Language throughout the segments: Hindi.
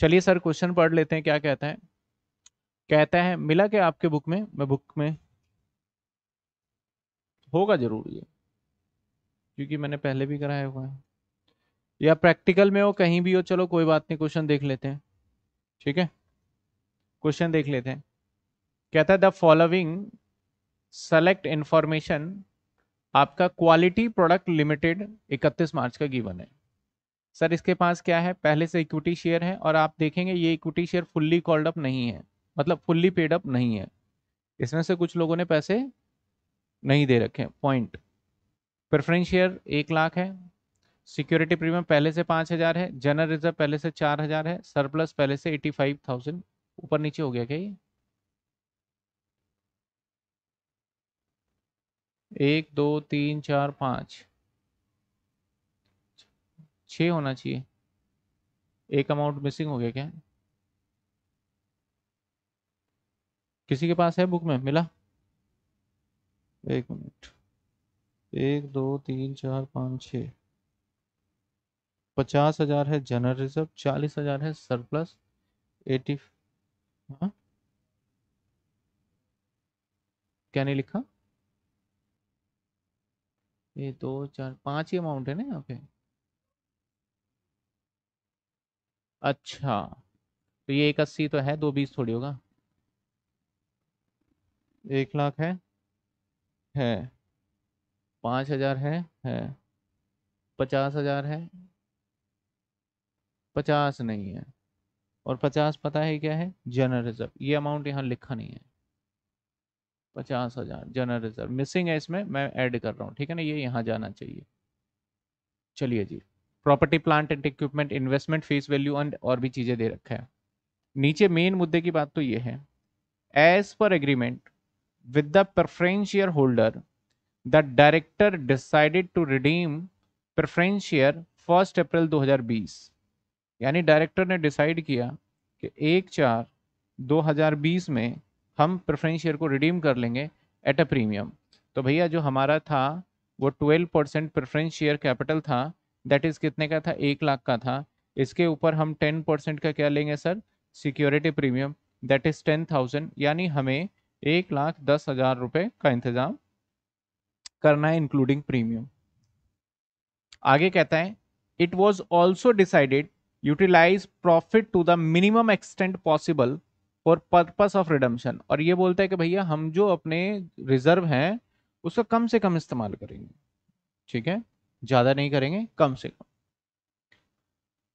चलिए सर क्वेश्चन पढ़ लेते हैं क्या कहता है कहता है मिला क्या आपके बुक में मैं बुक में होगा जरूर ये क्योंकि मैंने पहले भी कराया हुआ है या प्रैक्टिकल में हो कहीं भी हो चलो कोई बात नहीं क्वेश्चन देख लेते हैं ठीक है क्वेश्चन देख लेते हैं कहता है द फॉलोइंग सेलेक्ट इन्फॉर्मेशन आपका क्वालिटी प्रोडक्ट लिमिटेड 31 मार्च का गिवन है सर इसके पास क्या है पहले से इक्विटी शेयर है और आप देखेंगे ये equity share fully called up नहीं है मतलब फुल्ली पेड अप नहीं है इसमें से कुछ लोगों ने पैसे नहीं दे रखे पॉइंट प्रेफरेंस शेयर एक लाख है सिक्योरिटी प्रीमियम पहले से पाँच हज़ार है जनरल रिजर्व पहले से चार हज़ार है सरप्लस पहले से एटी फाइव थाउजेंड ऊपर नीचे हो गया क्या ये एक दो तीन चार पाँच छ होना चाहिए एक अमाउंट मिसिंग हो गया क्या किसी के पास है बुक में मिला एक मिनट एक दो तीन चार पाँच छ पचास हजार है जनरल रिजर्व चालीस हजार है सरप्लस एटी हाँ क्या नहीं लिखा ये दो चार पांच ही अमाउंट है ना यहाँ पे अच्छा तो ये एक अस्सी तो है दो बीस थोड़ी होगा एक लाख है है पाँच हजार है है पचास हजार है पचास नहीं है और पचास पता है क्या है जनरल रिजर्व ये अमाउंट यहाँ लिखा नहीं है पचास हजार जनरल रिजर्व मिसिंग है इसमें मैं ऐड कर रहा हूँ ठीक है ना ये यहाँ जाना चाहिए चलिए जी property plant and equipment investment face value and और भी चीज़ें दे रखा है नीचे मेन मुद्दे की बात तो ये है as per agreement with the preference share holder the director decided to redeem preference share first April 2020 यानी डायरेक्टर ने डिसाइड किया कि एक चार 2020 में हम प्रेफरेंस शेयर को रिडीम कर लेंगे एट अ प्रीमियम तो भैया जो हमारा था वो 12 परसेंट प्रेफरेंस शेयर कैपिटल था दैट इज कितने का था एक लाख का था इसके ऊपर हम टेन परसेंट का क्या लेंगे sir security premium that is ten thousand यानी हमें एक लाख दस हजार रुपये का इंतजाम करना है इंक्लूडिंग प्रीमियम आगे कहता है it was also decided utilise profit to the minimum extent possible for purpose of redemption और ये बोलता है कि भैया हम जो अपने रिजर्व हैं उसका कम से कम इस्तेमाल करेंगे ठीक है ज्यादा नहीं करेंगे कम से कम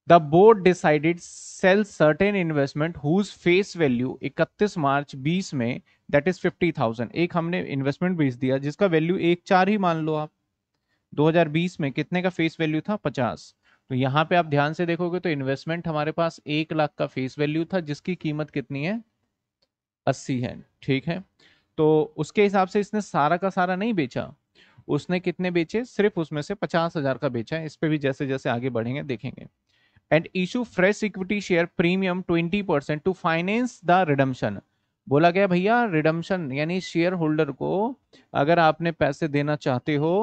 the board decided sell certain investment whose face value 31 March 20 में दैट इज 50,000 एक हमने इन्वेस्टमेंट बेच दिया जिसका वैल्यू एक चार ही मान लो आप 2020 में कितने का फेस वैल्यू था 50 तो यहाँ पे आप ध्यान से देखोगे तो इन्वेस्टमेंट हमारे पास एक लाख का फेस वैल्यू था जिसकी कीमत कितनी है अस्सी है ठीक है तो उसके हिसाब से इसने सारा का सारा नहीं बेचा उसने कितने बेचे सिर्फ उसमें से पचास हजार का बेचा है इस पर भी जैसे जैसे आगे बढ़ेंगे देखेंगे and issue fresh equity share premium twenty percent to finance the redemption बोला गया भैया रिडम्शन यानी शेयर होल्डर को अगर आपने पैसे देना चाहते हो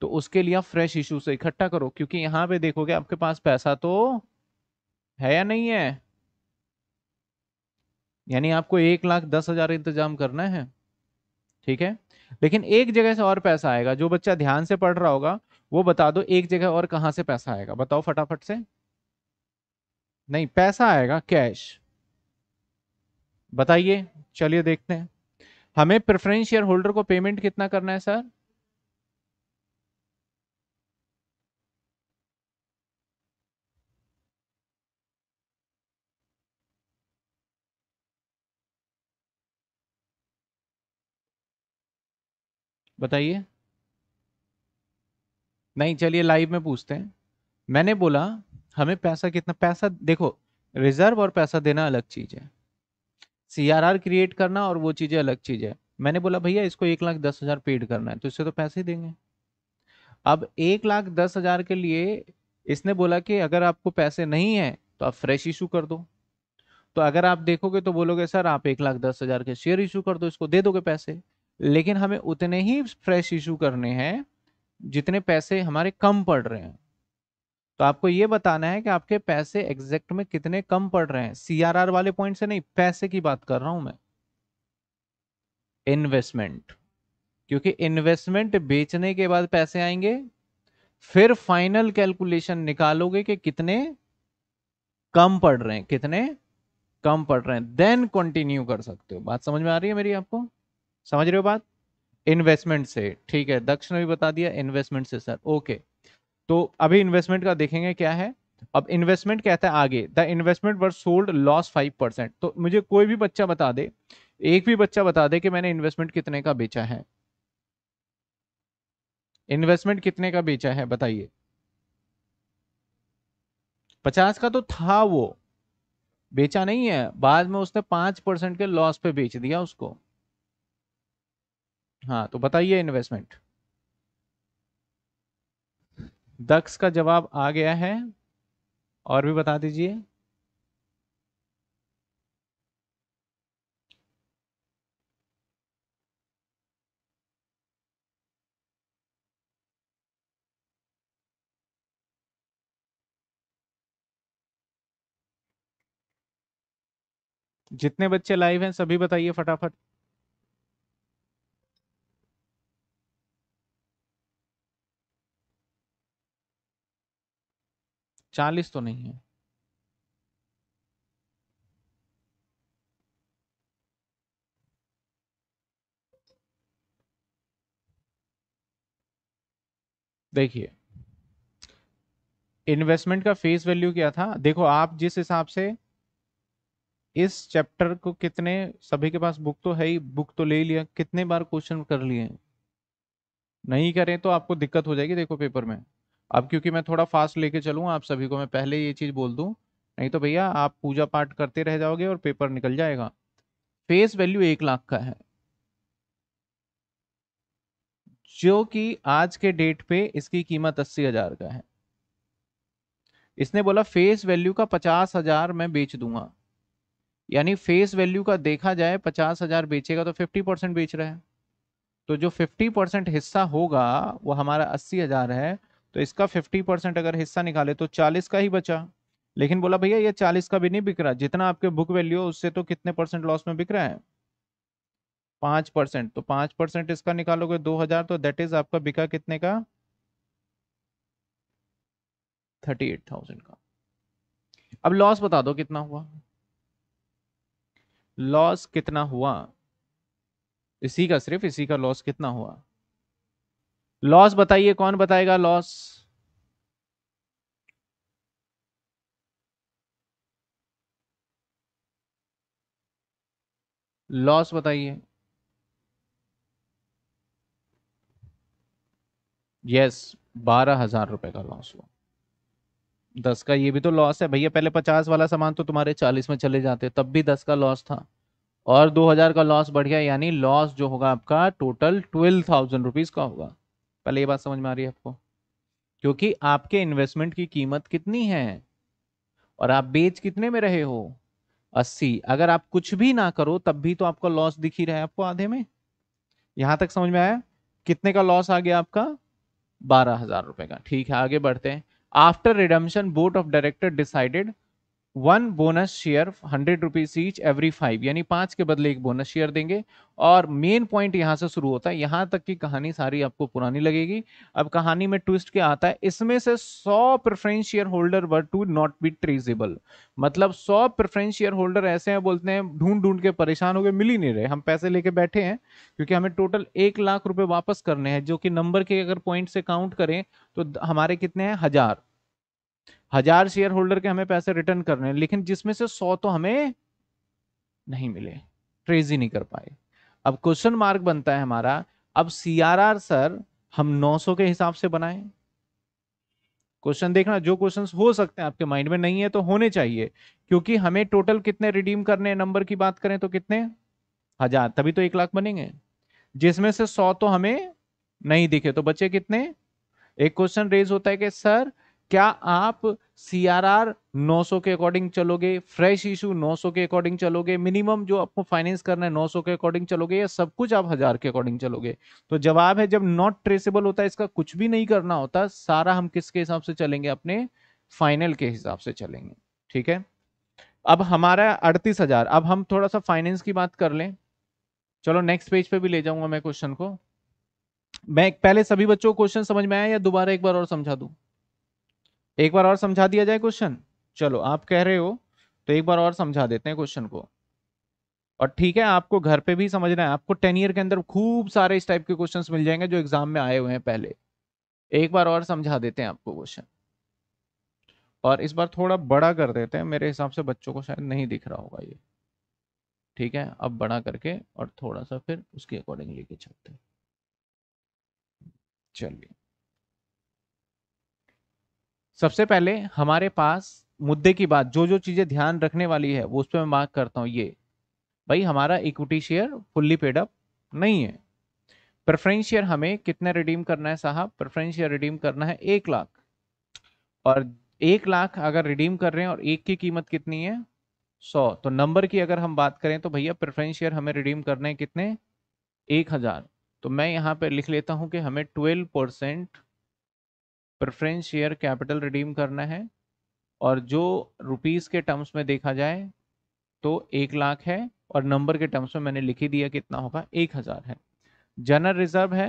तो उसके लिए फ्रेश इशू से इकट्ठा करो क्योंकि यहाँ पे देखोगे आपके पास पैसा तो है या नहीं है यानी आपको एक लाख दस हजार इंतजाम करना है ठीक है लेकिन एक जगह से और पैसा आएगा जो बच्चा ध्यान से पढ़ रहा होगा वो बता दो एक जगह और कहां से पैसा आएगा बताओ फटाफट से नहीं पैसा आएगा कैश बताइए चलिए देखते हैं हमें प्रेफरेंस शेयर होल्डर को पेमेंट कितना करना है सर बताइए नहीं चलिए लाइव में पूछते हैं मैंने बोला हमें पैसा कितना पैसा देखो रिजर्व और पैसा देना अलग चीज है सीआरआर क्रिएट करना और वो चीजें अलग चीज है मैंने बोला भैया इसको एक लाख दस हजार पेड करना है तो इससे तो पैसे ही देंगे अब एक लाख दस हजार के लिए इसने बोला कि अगर आपको पैसे नहीं है तो आप फ्रेश इशू कर दो तो अगर आप देखोगे तो बोलोगे सर आप एक लाख दस हजार के शेयर इशू कर दो इसको दे दोगे पैसे लेकिन हमें उतने ही फ्रेश इशू करने हैं जितने पैसे हमारे कम पड़ रहे हैं तो आपको ये बताना है कि आपके पैसे एग्जैक्ट में कितने कम पड़ रहे हैं सीआरआर वाले पॉइंट से नहीं पैसे की बात कर रहा हूं मैं इन्वेस्टमेंट क्योंकि इन्वेस्टमेंट बेचने के बाद पैसे आएंगे फिर फाइनल कैलकुलेशन निकालोगे कि कितने कम पड़ रहे हैं कितने कम पड़ रहे हैं देन कंटिन्यू कर सकते हो बात समझ में आ रही है मेरी आपको समझ रहे हो बात इन्वेस्टमेंट से ठीक है दक्ष ने भी बता दिया इन्वेस्टमेंट से सर ओके तो अभी इन्वेस्टमेंट का देखेंगे क्या है अब इन्वेस्टमेंट कहता है आगे the investment were sold loss five percent तो मुझे कोई भी बच्चा बता दे एक भी बच्चा बता दे कि मैंने इन्वेस्टमेंट कितने का बेचा है इन्वेस्टमेंट कितने का बेचा है बताइए पचास का तो था वो बेचा नहीं है बाद में उसने पांच परसेंट के लॉस पे बेच दिया उसको हाँ तो बताइए इन्वेस्टमेंट दक्ष का जवाब आ गया है और भी बता दीजिए जितने बच्चे लाइव हैं सभी बताइए फटाफट चालीस तो नहीं है देखिए इन्वेस्टमेंट का फेस वैल्यू क्या था देखो आप जिस हिसाब से इस चैप्टर को कितने सभी के पास बुक तो है ही बुक तो ले लिया कितने बार क्वेश्चन कर लिए नहीं करें तो आपको दिक्कत हो जाएगी देखो पेपर में अब क्योंकि मैं थोड़ा फास्ट लेके चलूँ आप सभी को मैं पहले ये चीज़ बोल दूँ नहीं तो भैया आप पूजा पाठ करते रह जाओगे और पेपर निकल जाएगा फेस वैल्यू एक लाख का है जो कि आज के डेट पे इसकी कीमत अस्सी हजार का है इसने बोला फेस वैल्यू का पचास हजार मैं बेच दूंगा यानी फेस वैल्यू का देखा जाए पचास हजार बेचेगा तो फिफ्टी परसेंट बेच रहा है तो जो फिफ्टी परसेंट हिस्सा होगा वो हमारा अस्सी हजार है तो इसका 50 परसेंट अगर हिस्सा निकाले तो 40 का ही बचा लेकिन बोला भैया ये 40 का भी नहीं बिक रहा जितना आपके बुक वैल्यू उससे तो कितने परसेंट लॉस में बिक रहा है पाँच परसेंट तो पाँच परसेंट इसका निकालोगे दो हजार तो दैट इज आपका बिका कितने का थर्टी एट थाउजेंड का अब लॉस बता दो कितना हुआ लॉस कितना हुआ इसी का सिर्फ इसी का लॉस कितना हुआ लॉस बताइए कौन बताएगा लॉस लॉस बताइए यस बारह हजार रुपए का लॉस हुआ दस का ये भी तो लॉस है भैया पहले पचास वाला सामान तो तुम्हारे चालीस में चले जाते तब भी दस का लॉस था और दो हजार का लॉस बढ़ गया यानी लॉस जो होगा आपका टोटल ट्वेल्व थाउजेंड रुपीज का होगा पहले ये बात समझ में आ रही है आपको क्योंकि आपके इन्वेस्टमेंट की कीमत कितनी है और आप बेच कितने में रहे हो अस्सी अगर आप कुछ भी ना करो तब भी तो आपका लॉस दिख ही रहा है आपको आधे में यहां तक समझ में आया कितने का लॉस आ गया आपका बारह हजार रुपए का ठीक है आगे बढ़ते हैं after redemption board of director decided one bonus share hundred rupees each every five यानी पांच के बदले एक बोनस शेयर देंगे और मेन पॉइंट यहाँ से शुरू होता है यहाँ तक की कहानी सारी आपको पुरानी लगेगी अब कहानी में ट्विस्ट क्या आता है इसमें से सौ preference share holder were to not be tradable मतलब सौ प्रेफरेंस शेयर होल्डर ऐसे हैं बोलते हैं ढूंढ ढूंढ के परेशान हो गए मिल ही नहीं रहे हम पैसे लेके बैठे हैं क्योंकि हमें टोटल एक लाख रुपए वापस करने हैं जो कि नंबर के अगर पॉइंट से काउंट करें तो हमारे कितने हैं हजार हजार शेयर होल्डर के हमें पैसे रिटर्न करने लेकिन जिसमें से सौ तो हमें नहीं मिले ट्रेजी नहीं कर पाए अब क्वेश्चन मार्क बनता है हमारा अब सी सर हम 900 के हिसाब से बनाएं क्वेश्चन देखना जो क्वेश्चंस हो सकते हैं आपके माइंड में नहीं है तो होने चाहिए क्योंकि हमें टोटल कितने रिडीम करने नंबर की बात करें तो कितने हजार तभी तो एक लाख बनेंगे जिसमें से सौ तो हमें नहीं दिखे तो बचे कितने एक क्वेश्चन रेज होता है कि सर क्या आप सी आर आर नौ सौ के अकॉर्डिंग चलोगे फ्रेश इशू नौ सौ के अकॉर्डिंग चलोगे मिनिमम जो आपको फाइनेंस करना है नौ सौ के अकॉर्डिंग चलोगे या सब कुछ आप हजार के अकॉर्डिंग चलोगे तो जवाब है जब नॉट ट्रेसेबल होता है इसका कुछ भी नहीं करना होता सारा हम किसके हिसाब से चलेंगे अपने फाइनल के हिसाब से चलेंगे ठीक है अब हमारा अड़तीस हजार अब हम थोड़ा सा फाइनेंस की बात कर लें चलो नेक्स्ट पेज पे भी ले जाऊंगा मैं क्वेश्चन को मैं पहले सभी बच्चों को क्वेश्चन समझ में आया या दोबारा एक बार और समझा दूं एक बार और समझा दिया जाए क्वेश्चन चलो आप कह रहे हो तो एक बार और समझा देते हैं क्वेश्चन को और ठीक है आपको घर पे भी समझना है आपको टेन ईयर के अंदर खूब सारे इस टाइप के क्वेश्चन मिल जाएंगे जो एग्जाम में आए हुए हैं पहले एक बार और समझा देते हैं आपको क्वेश्चन और इस बार थोड़ा बड़ा कर देते हैं मेरे हिसाब से बच्चों को शायद नहीं दिख रहा होगा ये ठीक है अब बड़ा करके और थोड़ा सा फिर उसके अकॉर्डिंग लेके चलते हैं चलिए सबसे पहले हमारे पास मुद्दे की बात जो जो चीज़ें ध्यान रखने वाली है वो उस पर मैं मार्क करता हूँ ये भाई हमारा इक्विटी शेयर फुल्ली पेडअप नहीं है प्रेफरेंस शेयर हमें कितने रिडीम करना है साहब प्रेफरेंस शेयर रिडीम करना है एक लाख और एक लाख अगर रिडीम कर रहे हैं और एक की कीमत कितनी है सौ तो नंबर की अगर हम बात करें तो भैया प्रेफरेंस शेयर हमें रिडीम करने हैं कितने एक हज़ार तो मैं यहाँ पर लिख लेता हूँ कि हमें twelve percent preference share capital redeem करना है और जो रुपीज़ के टर्म्स में देखा जाए तो एक लाख है और नंबर के टर्म्स में मैंने लिख ही दिया कितना होगा एक हज़ार है जनरल रिजर्व है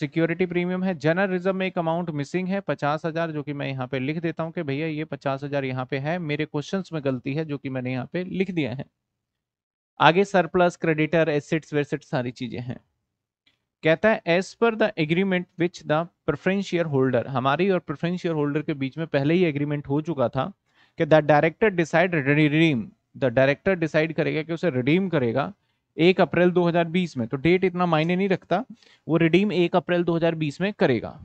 सिक्योरिटी प्रीमियम है जनरल रिजर्व में एक अमाउंट मिसिंग है पचास हज़ार जो कि मैं यहाँ पे लिख देता हूँ कि भैया ये पचास हज़ार यहाँ पे है मेरे क्वेश्चन में गलती है जो कि मैंने यहाँ पे लिख दिया है आगे सरप्लस क्रेडिटर एसिट्स वेसिट्स सारी चीज़ें हैं कहता है as per the agreement which the preference share holder हमारी और प्रेफरेंस शेयर होल्डर के बीच में पहले ही एग्रीमेंट हो चुका था कि the director decide redeem the director decide करेगा कि उसे रिडीम करेगा एक अप्रैल 2020 में तो डेट इतना मायने नहीं रखता वो रिडीम एक अप्रैल 2020 में करेगा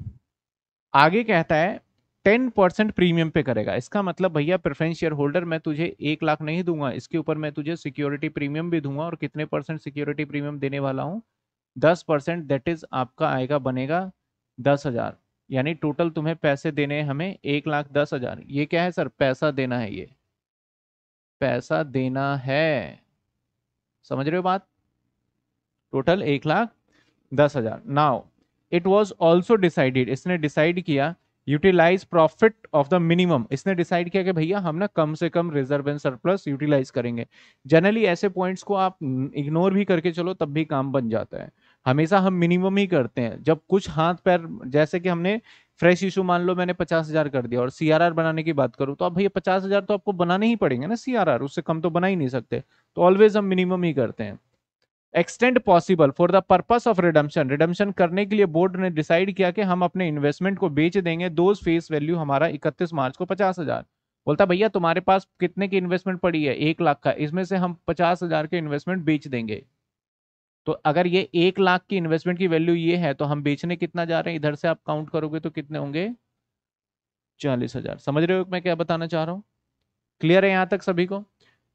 आगे कहता है टेन परसेंट प्रीमियम पे करेगा इसका मतलब भैया प्रेफरेंस शेयर होल्डर मैं तुझे एक लाख नहीं दूंगा इसके ऊपर मैं तुझे सिक्योरिटी प्रीमियम भी दूंगा और कितने परसेंट सिक्योरिटी प्रीमियम देने वाला हूँ दस परसेंट दैट इज आपका आएगा बनेगा दस हजार यानी टोटल तुम्हें पैसे देने हैं हमें एक लाख दस हजार ये क्या है सर पैसा देना है ये पैसा देना है समझ रहे हो बात टोटल एक लाख दस हजार now it was also decided इसने डिसाइड किया utilise profit of the minimum इसने डिसाइड किया कि भैया हम ना कम से कम रिजर्व एंड सरप्लस यूटिलाइज करेंगे जनरली ऐसे पॉइंट्स को आप इग्नोर भी करके चलो तब भी काम बन जाता है हमेशा हम मिनिमम ही करते हैं जब कुछ हाथ पैर जैसे कि हमने फ्रेश इशू मान लो मैंने पचास हजार कर दिया और सीआरआर बनाने की बात करूं तो आप भैया पचास हजार तो आपको बनाने ही पड़ेंगे ना सीआरआर उससे कम तो बना ही नहीं सकते तो ऑलवेज हम मिनिमम ही करते हैं extend possible for the purpose of redemption redemption करने के लिए बोर्ड ने डिसाइड किया कि हम अपने इन्वेस्टमेंट को बेच देंगे दो फेस वैल्यू हमारा इकतीस मार्च को पचास हजार बोलता भैया तुम्हारे पास कितने की इन्वेस्टमेंट पड़ी है एक लाख का इसमें से हम पचास हजार के इन्वेस्टमेंट बेच देंगे तो अगर ये एक लाख की इन्वेस्टमेंट की वैल्यू ये है तो हम बेचने कितना जा रहे हैं इधर से आप काउंट करोगे तो कितने होंगे चालीस हजार समझ रहे हो मैं क्या बताना चाह रहा हूँ क्लियर है यहाँ तक सभी को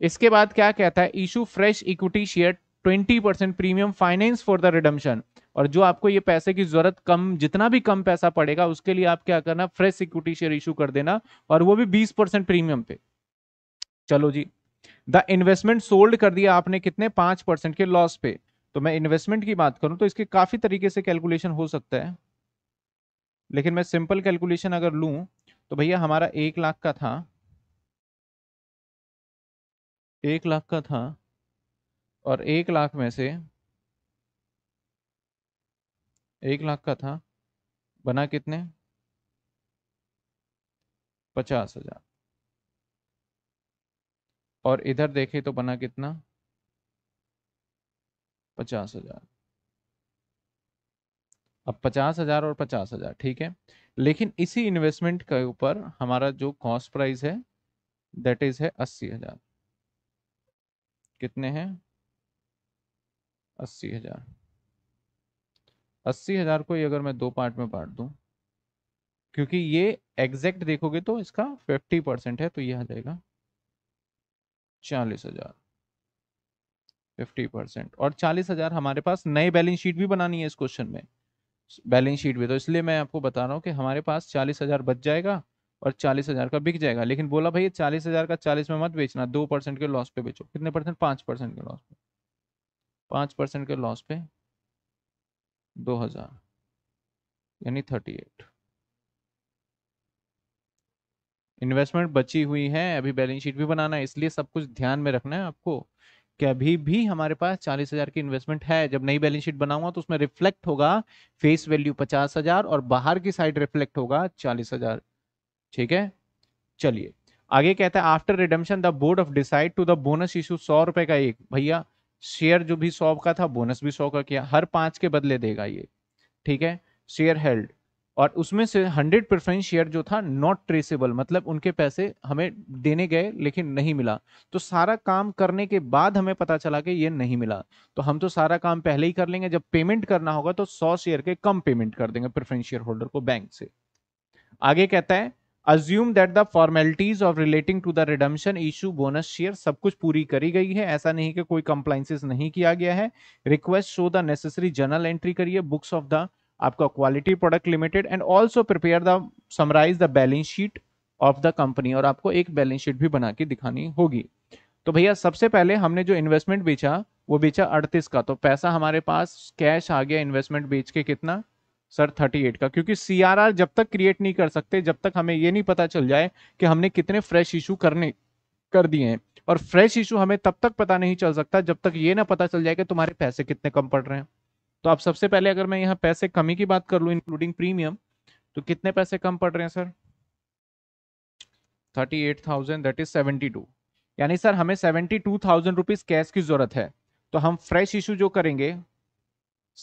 इसके बाद क्या कहता है issue fresh equity share twenty percent premium finance for the redemption और जो आपको ये पैसे की जरूरत कम जितना भी कम पैसा पड़ेगा उसके लिए आप क्या करना फ्रेश इक्विटी शेयर इशू कर देना और वो भी बीस परसेंट प्रीमियम पे चलो जी द इन्वेस्टमेंट सोल्ड कर दिया आपने कितने पांच परसेंट के लॉस पे तो मैं इन्वेस्टमेंट की बात करूं तो इसके काफी तरीके से कैलकुलेशन हो सकता है लेकिन मैं सिंपल कैलकुलेशन अगर लू तो भैया हमारा एक लाख का था एक लाख का था और एक लाख में से एक लाख का था बना कितने पचास हजार और इधर देखे तो बना कितना पचास हजार अब पचास हजार और पचास हजार ठीक है लेकिन इसी इन्वेस्टमेंट के ऊपर हमारा जो कॉस्ट प्राइस है दैट इज है अस्सी हजार कितने हैं अस्सी हजार अस्सी हजार को ये अगर मैं दो पार्ट में बांट दूं क्योंकि ये एग्जैक्ट देखोगे तो इसका फिफ्टी परसेंट है तो ये आ जाएगा चालीस हजार फिफ्टी परसेंट और चालीस हजार हमारे पास नई बैलेंस शीट भी बनानी है इस क्वेश्चन में बैलेंस शीट भी तो इसलिए मैं आपको बता रहा हूँ कि हमारे पास चालीस हजार बच जाएगा और चालीस हजार का बिक जाएगा लेकिन बोला भाई चालीस हजार का चालीस में मत बेचना दो परसेंट के लॉस पे बेचो कितने परसेंट पांच परसेंट के लॉस पे पाँच परसेंट के लॉस पे दो हजार यानी थर्टी एट इन्वेस्टमेंट बची हुई है अभी बैलेंस शीट भी बनाना है इसलिए सब कुछ ध्यान में रखना है आपको कि अभी भी हमारे पास चालीस हजार की इन्वेस्टमेंट है जब नई बैलेंस शीट बनाऊंगा तो उसमें रिफ्लेक्ट होगा फेस वैल्यू पचास हजार और बाहर की साइड रिफ्लेक्ट होगा चालीस हजार ठीक है चलिए आगे कहता है after redemption the board of decide to the bonus issue सौ रुपए का एक भैया शेयर जो भी सौ का था बोनस भी सौ का किया हर पांच के बदले देगा ये ठीक है शेयर हेल्ड और उसमें से हंड्रेड परसेंट शेयर जो था नॉट ट्रेसेबल मतलब उनके पैसे हमें देने गए लेकिन नहीं मिला तो सारा काम करने के बाद हमें पता चला कि ये नहीं मिला तो हम तो सारा काम पहले ही कर लेंगे जब पेमेंट करना होगा तो सौ शेयर के कम पेमेंट कर देंगे प्रेफरेंस शेयर होल्डर को बैंक से आगे कहता है assume that the formalities of relating to the redemption issue bonus share सब कुछ पूरी करी गई है ऐसा नहीं कि कोई कंप्लाइंसिस नहीं किया गया है request show the necessary journal entry करिए बुक्स ऑफ द आपका quality product limited and also prepare the summarise the balance sheet of the company और आपको एक बैलेंस शीट भी बना के दिखानी होगी तो भैया सबसे पहले हमने जो इन्वेस्टमेंट बेचा वो बेचा अड़तीस का तो पैसा हमारे पास कैश आ गया इन्वेस्टमेंट बेच के कितना सर 38 का क्योंकि सी जब तक क्रिएट नहीं कर सकते जब तक हमें ये नहीं पता चल जाए कि हमने कितने फ्रेश इशू करने कर दिए हैं और फ्रेश इशू हमें तब तक पता नहीं चल सकता जब तक ये ना पता चल जाए कि तुम्हारे पैसे कितने कम पड़ रहे हैं तो आप सबसे पहले अगर मैं यहाँ पैसे कमी की बात कर लूँ इंक्लूडिंग प्रीमियम तो कितने पैसे कम पड़ रहे हैं sir thirty eight thousand that is seventy two यानी सर हमें seventy two thousand rupees cash की जरूरत है तो हम फ्रेश इशू जो करेंगे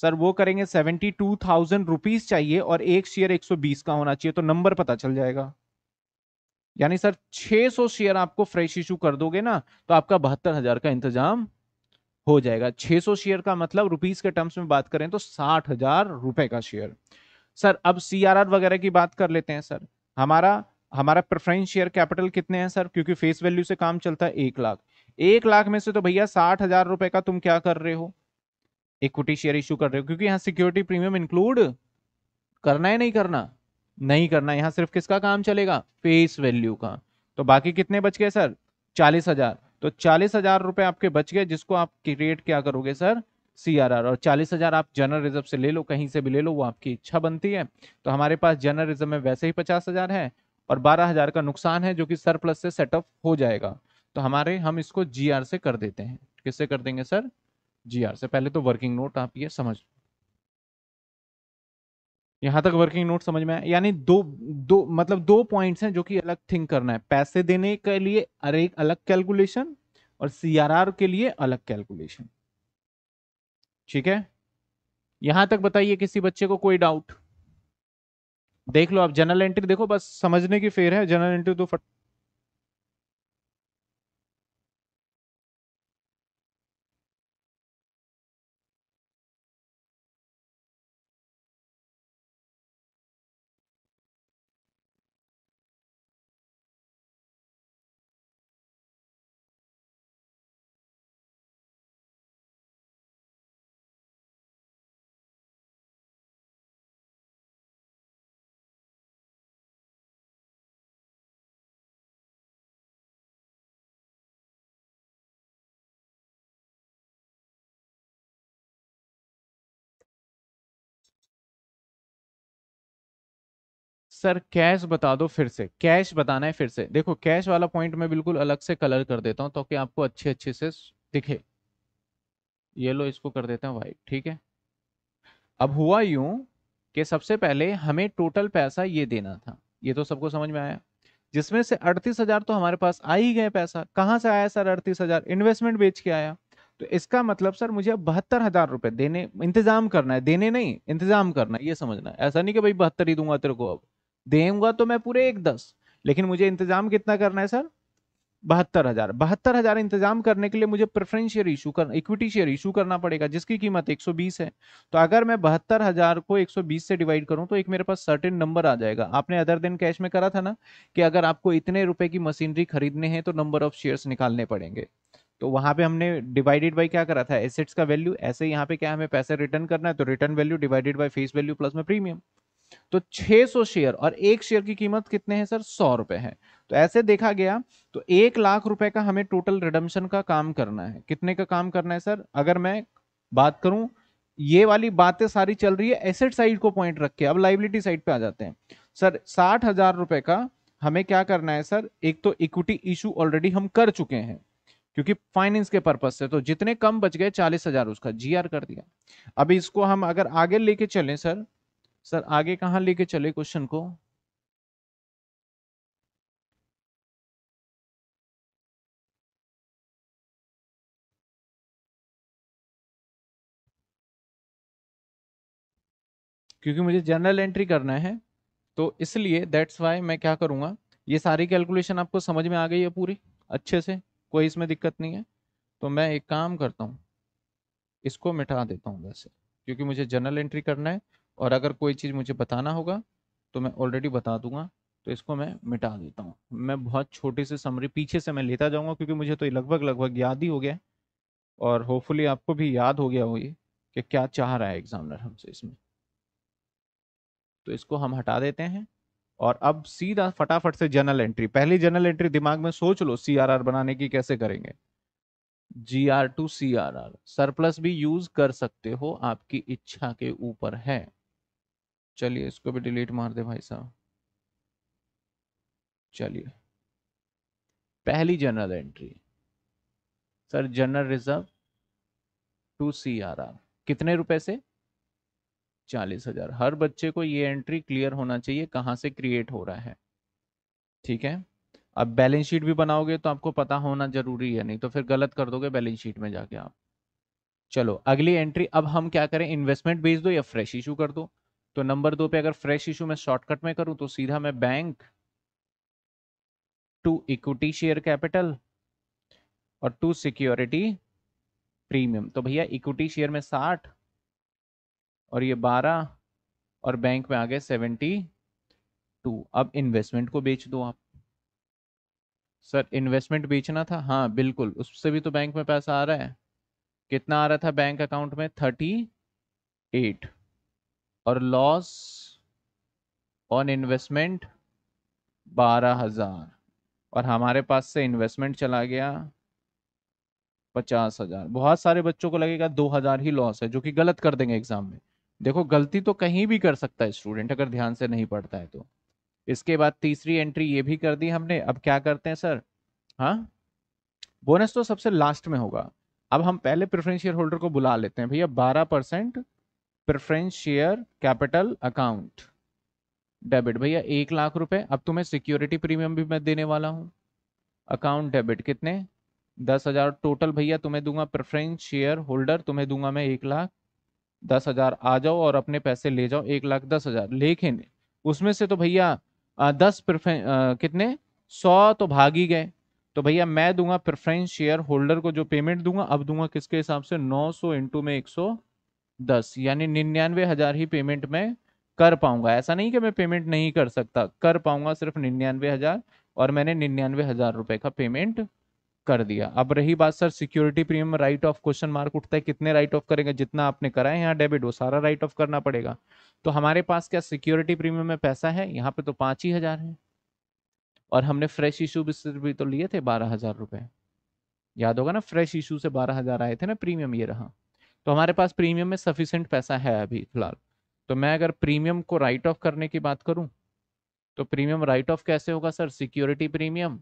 सर वो करेंगे सेवेंटी टू थाउजेंड रुपीज चाहिए और एक शेयर एक सौ बीस का होना चाहिए तो नंबर पता चल जाएगा यानी सर सौ शेयर आपको फ्रेश इशू कर दोगे ना तो आपका बहत्तर हजार का इंतजाम हो जाएगा सौ शेयर का मतलब रुपीज के टर्म्स में बात करें तो साठ हजार रुपए का शेयर सर अब सी वगैरह की बात कर लेते हैं सर हमारा हमारा प्रेफरेंस शेयर कैपिटल कितने हैं सर क्योंकि फेस वैल्यू से काम चलता है एक लाख एक लाख में से तो भैया साठ हजार रुपए का तुम क्या कर रहे हो इक्विटी शेयर इश्यू कर रहे हो क्योंकि यहाँ सिक्योरिटी प्रीमियम इंक्लूड करना है नहीं करना नहीं करना यहाँ सिर्फ किसका काम चलेगा फेस वैल्यू का तो बाकी कितने बच गए सर चालीस हजार तो चालीस हजार रुपए आपके बच गए जिसको आप क्रिएट क्या करोगे सर सीआरआर और चालीस हजार आप जनरल रिजर्व से ले लो कहीं से भी ले लो वो आपकी इच्छा बनती है तो हमारे पास जनरल रिजर्व में वैसे ही पचास हजार है और बारह हजार का नुकसान है जो कि सरप्लस से सेटअप हो जाएगा तो हमारे हम इसको जीआर से कर देते हैं किससे कर देंगे सर जी आर से पहले तो वर्किंग नोट आप ये समझ यहां तक वर्किंग नोट समझ में आया यानी दो दो मतलब दो पॉइंट्स हैं जो कि अलग थिंक करना है पैसे देने के लिए अरे अलग कैलकुलेशन और सीआरआर के लिए अलग कैलकुलेशन ठीक है यहां तक बताइए किसी बच्चे को कोई डाउट देख लो आप जनरल एंट्री देखो बस समझने की फेर है जनरल एंट्री तो फट सर कैश बता दो फिर से कैश बताना है फिर से देखो कैश वाला पॉइंट मैं बिल्कुल अलग से कलर कर देता हूँ तो कि आपको अच्छे अच्छे से दिखे ये लो इसको कर देते हैं वाइट ठीक है अब हुआ यूं कि सबसे पहले हमें टोटल पैसा ये देना था ये तो सबको समझ में आया जिसमें से अड़तीस हजार तो हमारे पास आ ही गए पैसा कहाँ से आया सर अड़तीस हजार इन्वेस्टमेंट बेच के आया तो इसका मतलब सर मुझे बहत्तर हजार रुपए देने इंतजाम करना है देने नहीं इंतजाम करना है ये समझना है ऐसा नहीं कि भाई बहत्तर ही दूंगा तेरे को अब देऊंगा तो मैं पूरे एक दस लेकिन मुझे इंतजाम कितना करना है सर बहत्तर हजार बहत्तर हजार इंतजाम करने के लिए मुझे प्रेफरेंस शेयर इशू करना इक्विटी शेयर इशू करना पड़ेगा जिसकी कीमत 120 है तो अगर मैं बहत्तर हजार को 120 से डिवाइड करूं तो एक मेरे पास सर्टेन नंबर आ जाएगा आपने अदर देन कैश में करा था ना कि अगर आपको इतने रुपए की मशीनरी खरीदने हैं तो नंबर ऑफ शेयर निकालने पड़ेंगे तो वहां पे हमने डिवाइडेड बाई क्या करा था एसेट्स का वैल्यू ऐसे यहाँ पे क्या हमें पैसे रिटर्न करना है तो return value divided by face value plus में प्रीमियम तो 600 शेयर और एक शेयर की कीमत कितने हैं सर सौ रुपए है तो ऐसे देखा गया तो एक लाख रुपए का हमें टोटल रिडम्शन का काम करना है कितने का काम करना है सर अगर मैं बात करूं ये वाली बातें सारी चल रही है एसेट साइड को पॉइंट रख के अब लाइबिलिटी साइड पे आ जाते हैं सर साठ हजार रुपए का हमें क्या करना है सर एक तो इक्विटी इशू ऑलरेडी हम कर चुके हैं क्योंकि फाइनेंस के पर्पज से तो जितने कम बच गए चालीस हजार उसका जीआर कर दिया अब इसको हम अगर आगे लेके चलें सर सर आगे कहाँ लेके चले क्वेश्चन को क्योंकि मुझे जनरल एंट्री करना है तो इसलिए दैट्स वाई मैं क्या करूंगा ये सारी कैलकुलेशन आपको समझ में आ गई है पूरी अच्छे से कोई इसमें दिक्कत नहीं है तो मैं एक काम करता हूँ इसको मिटा देता हूँ वैसे क्योंकि मुझे जनरल एंट्री करना है और अगर कोई चीज़ मुझे बताना होगा तो मैं ऑलरेडी बता दूंगा तो इसको मैं मिटा देता हूँ मैं बहुत छोटी से समरी पीछे से मैं लेता जाऊँगा क्योंकि मुझे तो लगभग लगभग याद ही हो गया और होपफुली आपको भी याद हो गया होगी कि क्या चाह रहा है एग्जामिनर हमसे इसमें तो इसको हम हटा देते हैं और अब सीधा फटाफट से जनरल एंट्री पहली जनरल एंट्री दिमाग में सोच लो सीआरआर बनाने की कैसे करेंगे G R to C R R surplus भी यूज कर सकते हो आपकी इच्छा के ऊपर है चलिए इसको भी डिलीट मार दे भाई साहब चलिए पहली जनरल एंट्री sir general reserve to C R R कितने रुपए से चालीस हजार हर बच्चे को ये एंट्री क्लियर होना चाहिए कहाँ से क्रिएट हो रहा है ठीक है अब बैलेंस शीट भी बनाओगे तो आपको पता होना जरूरी है नहीं तो फिर गलत कर दोगे बैलेंस शीट में जाके आप चलो अगली एंट्री अब हम क्या करें इन्वेस्टमेंट बेच दो या फ्रेश इशू कर दो तो नंबर दो पे अगर फ्रेश इशू में शॉर्टकट में करूं तो सीधा मैं bank to equity share capital और टू सिक्योरिटी प्रीमियम तो भैया इक्विटी शेयर में साठ और ये बारह और बैंक में आ गए सेवेंटी टू अब इन्वेस्टमेंट को बेच दो आप सर इन्वेस्टमेंट बेचना था हाँ बिल्कुल उससे भी तो बैंक में पैसा आ रहा है कितना आ रहा था बैंक अकाउंट में थर्टी एट और लॉस ऑन इन्वेस्टमेंट बारह हजार और हमारे पास से इन्वेस्टमेंट चला गया पचास हजार बहुत सारे बच्चों को लगेगा दो हजार ही लॉस है जो कि गलत कर देंगे एग्जाम में देखो गलती तो कहीं भी कर सकता है स्टूडेंट अगर ध्यान से नहीं पढ़ता है तो इसके बाद तीसरी एंट्री ये भी कर दी हमने अब क्या करते हैं सर हाँ बोनस तो सबसे लास्ट में होगा अब हम पहले प्रेफरेंस शेयर होल्डर को बुला लेते हैं भैया बारह percent preference share capital account debit भैया एक लाख रुपए अब तुम्हें सिक्योरिटी प्रीमियम भी मैं देने वाला हूँ अकाउंट डेबिट कितने दस हजार टोटल भैया तुम्हें दूंगा प्रेफरेंस शेयर होल्डर तुम्हें दूंगा मैं एक लाख दस हजार आ जाओ और अपने पैसे ले जाओ एक लाख दस हजार लेकिन उसमें से तो भैया दस प्रेफरेंस कितने सौ तो भाग ही गए तो भैया मैं दूंगा प्रेफरेंस शेयर होल्डर को जो पेमेंट दूंगा अब दूंगा किसके हिसाब से नौ सौ इंटू में एक सौ दस यानी निन्यानवे हजार ही पेमेंट में कर पाऊंगा ऐसा नहीं कि मैं पेमेंट नहीं कर सकता कर पाऊंगा सिर्फ निन्यानवे हजार और मैंने निन्यानवे हजार रुपए का पेमेंट कर दिया अब रही बात sir security premium write off question mark उठता है कितने राइट ऑफ करेंगे जितना आपने कराए यहाँ डेबिट वो सारा राइट ऑफ करना पड़ेगा तो हमारे पास क्या सिक्योरिटी प्रीमियम में पैसा है यहाँ पे तो पांच ही हज़ार है और हमने फ्रेश इशू भी तो लिए थे बारह हज़ार रुपए याद होगा ना फ्रेश इशू से बारह हज़ार आए थे ना प्रीमियम ये रहा तो हमारे पास प्रीमियम में सफिशेंट पैसा है अभी फिलहाल तो मैं अगर प्रीमियम को राइट ऑफ करने की बात करूं तो प्रीमियम राइट ऑफ कैसे होगा sir security premium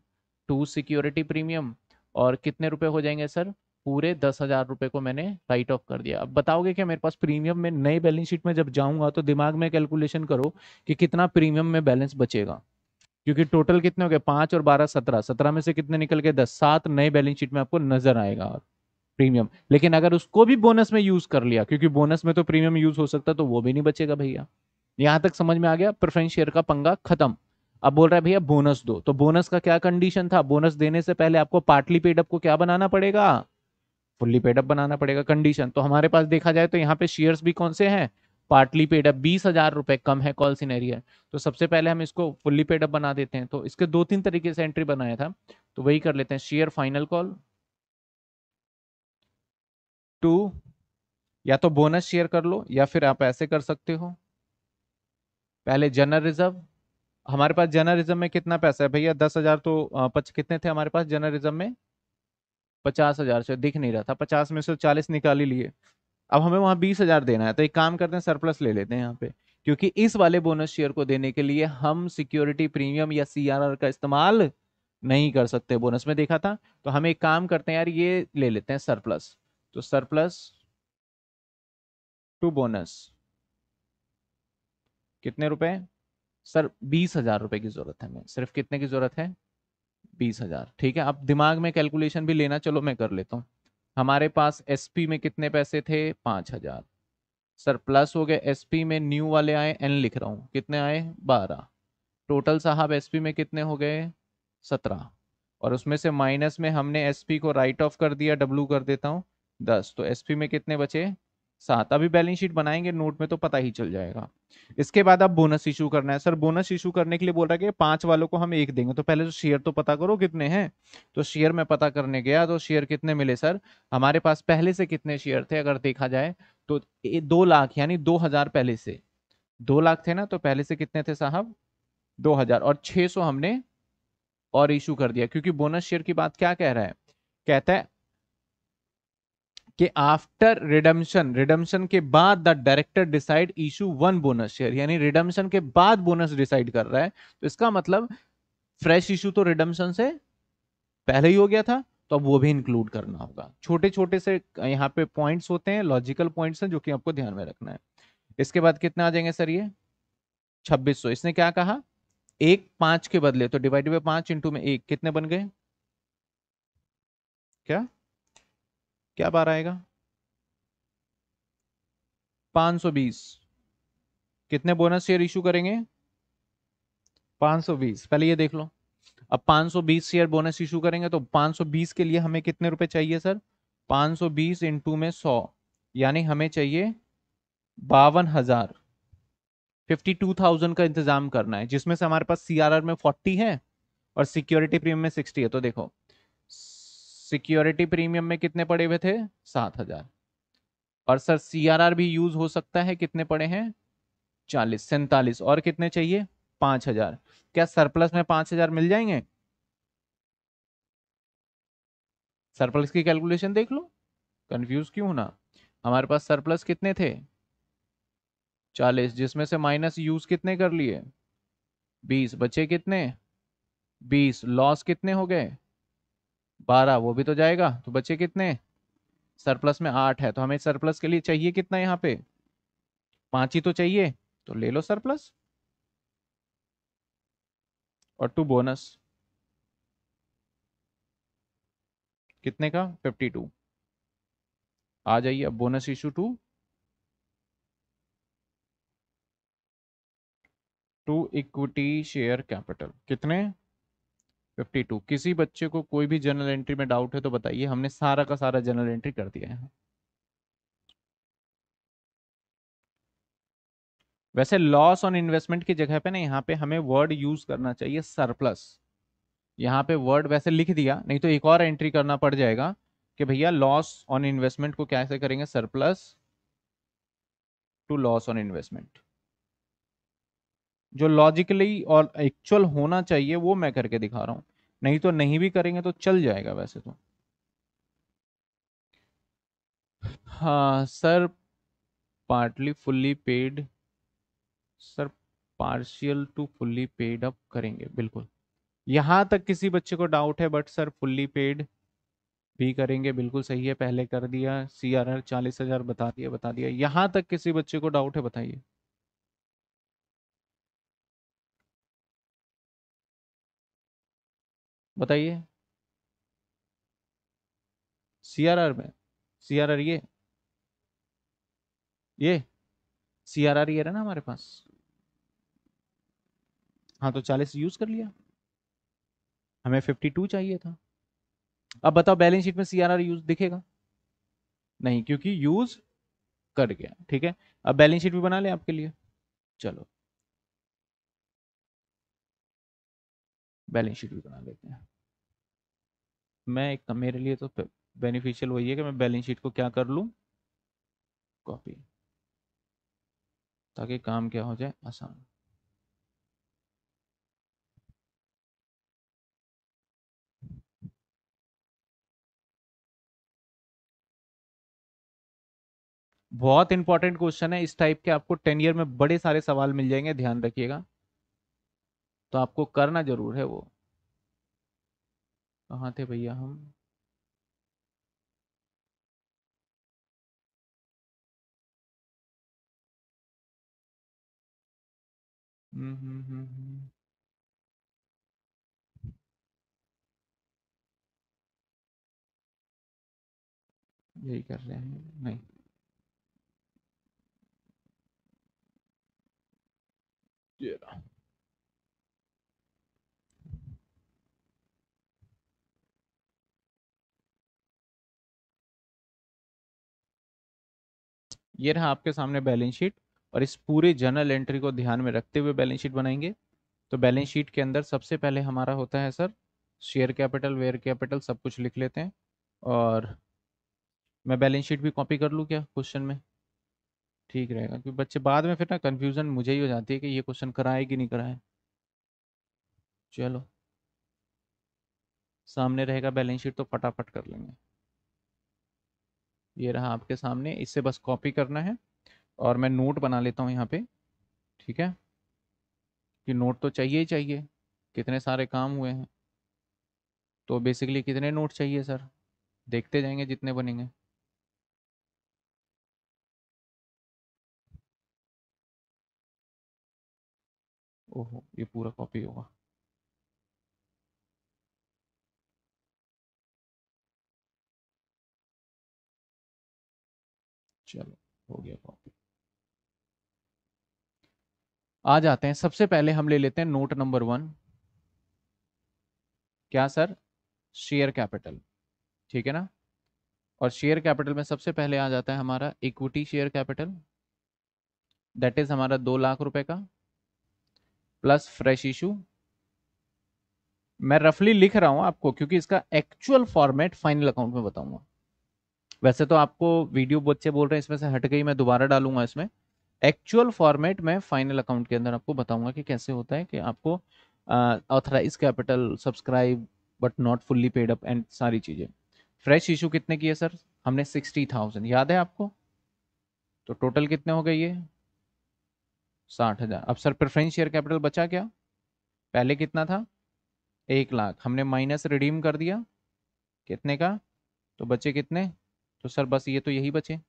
to security premium और कितने रुपए हो जाएंगे सर पूरे दस हजार रुपये को मैंने राइट ऑफ कर दिया अब बताओगे क्या मेरे पास प्रीमियम में नई बैलेंस शीट में जब जाऊंगा तो दिमाग में कैलकुलेशन करो कि कितना प्रीमियम में बैलेंस बचेगा क्योंकि टोटल कितने हो गए पाँच और बारह सत्रह सत्रह में से कितने निकल गए दस सात नए बैलेंस शीट में आपको नजर आएगा और प्रीमियम लेकिन अगर उसको भी बोनस में यूज कर लिया क्योंकि बोनस में तो प्रीमियम यूज हो सकता तो वो भी नहीं बचेगा भैया यहां तक समझ में आ गया प्रेफरेंस शेयर का पंगा खत्म अब बोल रहा है भैया बोनस दो तो बोनस का क्या कंडीशन था बोनस देने से पहले आपको पार्टली पेडअप को क्या बनाना पड़ेगा फुल्ली पेडअप बनाना पड़ेगा कंडीशन तो हमारे पास देखा जाए तो यहाँ पे शेयर्स भी कौन से हैं पार्टली पेडअप बीस हजार रुपए कम है कॉल सिनेरियर तो सबसे पहले हम इसको फुल्ली पेडअप बना देते हैं तो इसके दो तीन तरीके से एंट्री बनाया था तो वही कर लेते हैं शेयर फाइनल कॉल टू या तो बोनस शेयर कर लो या फिर आप ऐसे कर सकते हो पहले जनरल रिजर्व हमारे पास जनरल रिजर्व में कितना पैसा है भैया दस हजार तो पच, कितने थे हमारे पास जनरल रिजर्व में पचास हजार से दिख नहीं रहा था पचास में से चालीस निकाल ही लिए अब हमें वहां बीस हजार देना है तो एक काम करते हैं सरप्लस ले लेते हैं यहाँ पे क्योंकि इस वाले बोनस शेयर को देने के लिए हम सिक्योरिटी प्रीमियम या सी का इस्तेमाल नहीं कर सकते बोनस में देखा था तो हम एक काम करते हैं यार ये ले लेते हैं सरप्लस तो सरप्लस टू बोनस कितने रुपए सर बीस हजार रुपए की जरूरत है हमें सिर्फ कितने की जरूरत है बीस हजार ठीक है आप दिमाग में कैलकुलेशन भी लेना चलो मैं कर लेता हूँ हमारे पास एसपी में कितने पैसे थे पाँच हजार सर प्लस हो गए एसपी में न्यू वाले आए एन लिख रहा हूँ कितने आए बारह टोटल साहब एसपी में कितने हो गए सत्रह और उसमें से माइनस में हमने एसपी को राइट ऑफ कर दिया डब्लू कर देता हूँ दस तो एसपी में कितने बचे सात अभी बैलेंस शीट बनाएंगे नोट में तो पता ही चल जाएगा इसके बाद आप बोनस इशू करना है सर बोनस इशू करने के लिए बोल रहा है कि पांच वालों को हम एक देंगे तो पहले तो शेयर तो पता करो कितने हैं तो शेयर में पता करने गया तो शेयर कितने मिले सर हमारे पास पहले से कितने शेयर थे अगर देखा जाए तो दो लाख यानी दो हजार पहले से दो लाख थे ना तो पहले से कितने थे साहब दो हजार और छह सौ हमने और इशू कर दिया क्योंकि बोनस शेयर की बात क्या कह रहा है कहता है कि आफ्टर रिडम्शन रिडम्शन के बाद the director decide issue one bonus share यानी रिडम्शन के बाद बोनस डिसाइड कर रहा है तो इसका मतलब फ्रेश इशू तो रिडम्शन से पहले ही हो गया था तो अब वो भी इंक्लूड करना होगा छोटे छोटे से यहाँ पे पॉइंट्स होते हैं लॉजिकल पॉइंट्स हैं जो कि आपको ध्यान में रखना है इसके बाद कितना आ जाएंगे सर ये 2600 इसने क्या कहा एक पांच के बदले तो डिवाइड बाई पांच इंटू में एक कितने बन गए क्या क्या बार आएगा 520 कितने बोनस शेयर इशू करेंगे 520 पहले ये देख लो अब 520 शेयर बोनस इशू करेंगे तो 520 के लिए हमें कितने रुपए चाहिए सर 520 सौ बीस इंटू में सौ यानी हमें चाहिए बावन हजार फिफ्टी का इंतजाम करना है जिसमें से हमारे पास सीआरआर में 40 है और सिक्योरिटी प्रीमियम में 60 है तो देखो सिक्योरिटी प्रीमियम में कितने पड़े हुए थे सात हजार और सर सीआरआर भी यूज हो सकता है कितने पड़े हैं चालीस सैंतालीस और कितने चाहिए पांच हजार क्या सरप्लस में पांच हजार मिल जाएंगे सरप्लस की कैलकुलेशन देख लो कंफ्यूज क्यों होना हमारे पास सरप्लस कितने थे चालीस जिसमें से माइनस यूज कितने कर लिए बीस बचे कितने बीस लॉस कितने हो गए बारह वो भी तो जाएगा तो बचे कितने सरप्लस में आठ है तो हमें सरप्लस के लिए चाहिए कितना यहाँ पे पांच ही तो चाहिए तो ले लो सरप्लस और टू बोनस कितने का फिफ्टी टू आ जाइए अब bonus issue to to equity share capital कितने फिफ्टी टू किसी बच्चे को कोई भी जनरल एंट्री में डाउट है तो बताइए हमने सारा का सारा जनरल एंट्री कर दिया है वैसे लॉस ऑन इन्वेस्टमेंट की जगह पे ना यहाँ पे हमें वर्ड यूज करना चाहिए सरप्लस यहाँ पे वर्ड वैसे लिख दिया नहीं तो एक और एंट्री करना पड़ जाएगा कि भैया लॉस ऑन इन्वेस्टमेंट को कैसे करेंगे surplus to loss on investment जो लॉजिकली और एक्चुअल होना चाहिए वो मैं करके दिखा रहा हूँ नहीं तो नहीं भी करेंगे तो चल जाएगा वैसे तो हाँ sir partly fully paid sir partial to fully paid up करेंगे बिल्कुल यहाँ तक किसी बच्चे को डाउट है बट सर फुल्ली पेड भी करेंगे बिल्कुल सही है पहले कर दिया सी आर आर चालीस हजार बता दिया बता दिया यहाँ तक किसी बच्चे को डाउट है बताइए बताइए सीआरआर में सीआरआर ये ये सीआरआर ये रहा ना हमारे पास हाँ तो चालीस यूज कर लिया हमें फिफ्टी टू चाहिए था अब बताओ बैलेंस शीट में सीआरआर यूज दिखेगा नहीं क्योंकि यूज कर गया ठीक है अब बैलेंस शीट भी बना ले आपके लिए चलो बैलेंस शीट भी बना लेते हैं मैं एक मेरे लिए तो बेनिफिशियल वही है कि मैं बैलेंस शीट को क्या कर लूँ कॉपी ताकि काम क्या हो जाए आसान बहुत इंपॉर्टेंट क्वेश्चन है इस टाइप के आपको टेन ईयर में बड़े सारे सवाल मिल जाएंगे ध्यान रखिएगा तो आपको करना जरूर है वो कहाँ थे भैया हम हम्म हम्म, हम्म, हम्म। यही कर रहे हैं नहीं Yeah. ये रहा आपके सामने बैलेंस शीट और इस पूरे जर्नल एंट्री को ध्यान में रखते हुए बैलेंस शीट बनाएंगे तो बैलेंस शीट के अंदर सबसे पहले हमारा होता है sir share capital where capital सब कुछ लिख लेते हैं और मैं बैलेंस शीट भी कॉपी कर लूँ क्या क्वेश्चन में ठीक रहेगा क्योंकि बच्चे बाद में फिर ना कन्फ्यूज़न मुझे ही हो जाती है कि ये क्वेश्चन कराए कि नहीं कराए चलो सामने रहेगा बैलेंस शीट तो फटाफट कर लेंगे ये रहा आपके सामने इससे बस कॉपी करना है और मैं नोट बना लेता हूँ यहाँ पे ठीक है कि नोट तो चाहिए ही चाहिए कितने सारे काम हुए हैं तो बेसिकली कितने नोट चाहिए सर देखते जाएंगे जितने बनेंगे ओहो ये पूरा कॉपी होगा चलो हो गया कॉपी आ जाते हैं सबसे पहले हम ले लेते हैं नोट नंबर वन क्या सर शेयर कैपिटल ठीक है ना और शेयर कैपिटल में सबसे पहले आ जाता है हमारा equity share capital that is हमारा दो लाख रुपए का प्लस फ्रेश इशू मैं रफली लिख रहा हूं आपको क्योंकि इसका एक्चुअल फॉर्मेट फाइनल अकाउंट में बताऊंगा वैसे तो आपको वीडियो बच्चे बोल रहे हैं इसमें से हट गई मैं दोबारा डालूंगा इसमें एक्चुअल फॉर्मेट में फाइनल अकाउंट के अंदर आपको बताऊंगा कि कैसे होता है कि आपको authorise capital subscribe but not fully paid up and सारी चीज़ें फ्रेश इशू कितने की है सर हमने सिक्सटी थाउजेंड याद है आपको तो टोटल कितने हो गए ये साठ हज़ार अब सर प्रेफरेंस शेयर कैपिटल बचा क्या पहले कितना था एक लाख हमने माइनस रिडीम कर दिया कितने का तो बचे कितने तो सर बस ये तो यही बचे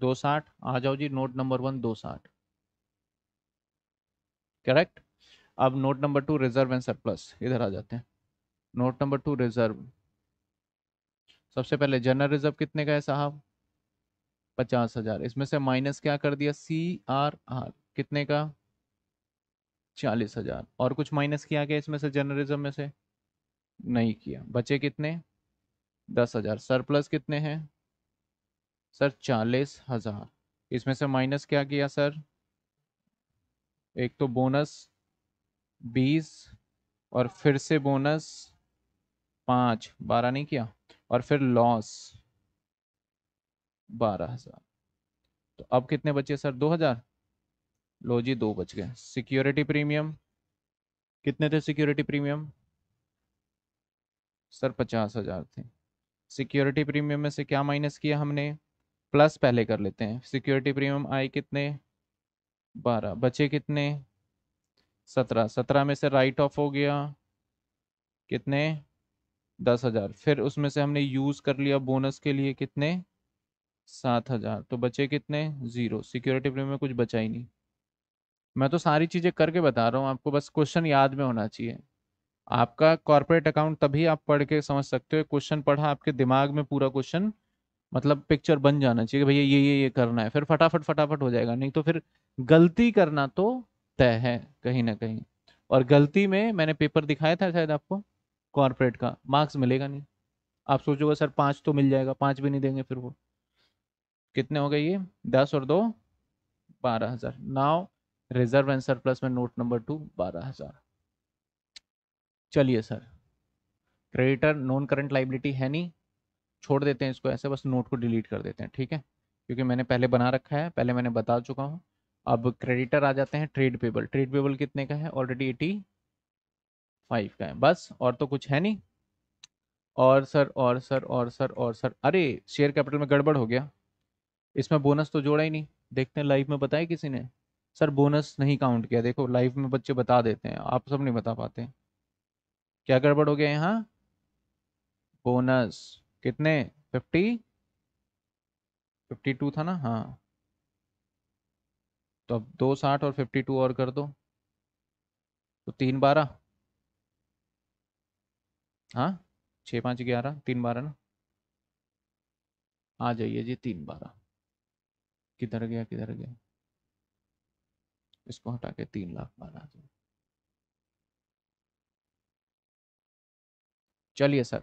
दो साठ आ जाओ जी नोट नंबर वन दो साठ करेक्ट अब note number two reserve and surplus इधर आ जाते हैं नोट नंबर टू रिजर्व सबसे पहले जनरल रिजर्व कितने का है साहब पचास हजार इसमें से माइनस क्या कर दिया सी आर आर कितने का चालीस हजार और कुछ माइनस किया गया इसमें से जनरल रिजर्व में से नहीं किया बचे कितने दस हजार सरप्लस कितने हैं सर चालीस हजार इसमें से माइनस क्या किया सर एक तो बोनस बीस और फिर से बोनस पाँच बारह नहीं किया और फिर लॉस बारह हजार तो अब कितने बचे सर दो हजार लो जी दो बच गए सिक्योरिटी प्रीमियम कितने थे सिक्योरिटी प्रीमियम सर पचास हजार थे सिक्योरिटी प्रीमियम में से क्या माइनस किया हमने प्लस पहले कर लेते हैं सिक्योरिटी प्रीमियम आए कितने बारह बचे कितने सत्रह सत्रह में से राइट ऑफ हो गया कितने दस हज़ार फिर उसमें से हमने यूज़ कर लिया बोनस के लिए कितने सात हज़ार तो बचे कितने ज़ीरो सिक्योरिटी प्रीमियम में कुछ बचा ही नहीं मैं तो सारी चीज़ें करके बता रहा हूँ आपको बस क्वेश्चन याद में होना चाहिए आपका कॉर्पोरेट अकाउंट तभी आप पढ़ के समझ सकते हो क्वेश्चन पढ़ा आपके दिमाग में पूरा क्वेश्चन मतलब पिक्चर बन जाना चाहिए भैया ये ये ये करना है फिर फटाफट फटाफट हो जाएगा नहीं तो फिर गलती करना तो तय है कहीं ना कहीं और गलती में मैंने पेपर दिखाया था शायद आपको कॉरपोरेट का मार्क्स मिलेगा नहीं आप सोचोगे सर पाँच तो मिल जाएगा पाँच भी नहीं देंगे फिर वो कितने हो गए ये दस और दो बारह हज़ार नाव रिजर्व एंसर प्लस में नोट नंबर टू बारह हज़ार चलिए sir creditor non current liability है नहीं छोड़ देते हैं इसको ऐसे बस नोट को डिलीट कर देते हैं ठीक है क्योंकि मैंने पहले बना रखा है पहले मैंने बता चुका हूँ अब क्रेडिटर आ जाते हैं ट्रेड पेबल ट्रेड पेबल कितने का है ऑलरेडी एटी फाइव का है बस और तो कुछ है नहीं और सर और सर और सर और सर अरे शेयर कैपिटल में गड़बड़ हो गया इसमें बोनस तो जोड़ा ही नहीं देखते हैं लाइव में बताया किसी ने सर बोनस नहीं काउंट किया देखो लाइव में बच्चे बता देते हैं आप सब नहीं बता पाते क्या गड़बड़ हो गया यहाँ बोनस कितने फिफ्टी फिफ्टी टू था ना हाँ तो अब दो साठ और फिफ्टी टू और कर दो तो तीन बारह हाँ छः पाँच ग्यारह तीन बारह ना आ जाइए जी तीन बारह किधर गया किधर गया इसको हटा के तीन लाख बारह आ जाए चलिए sir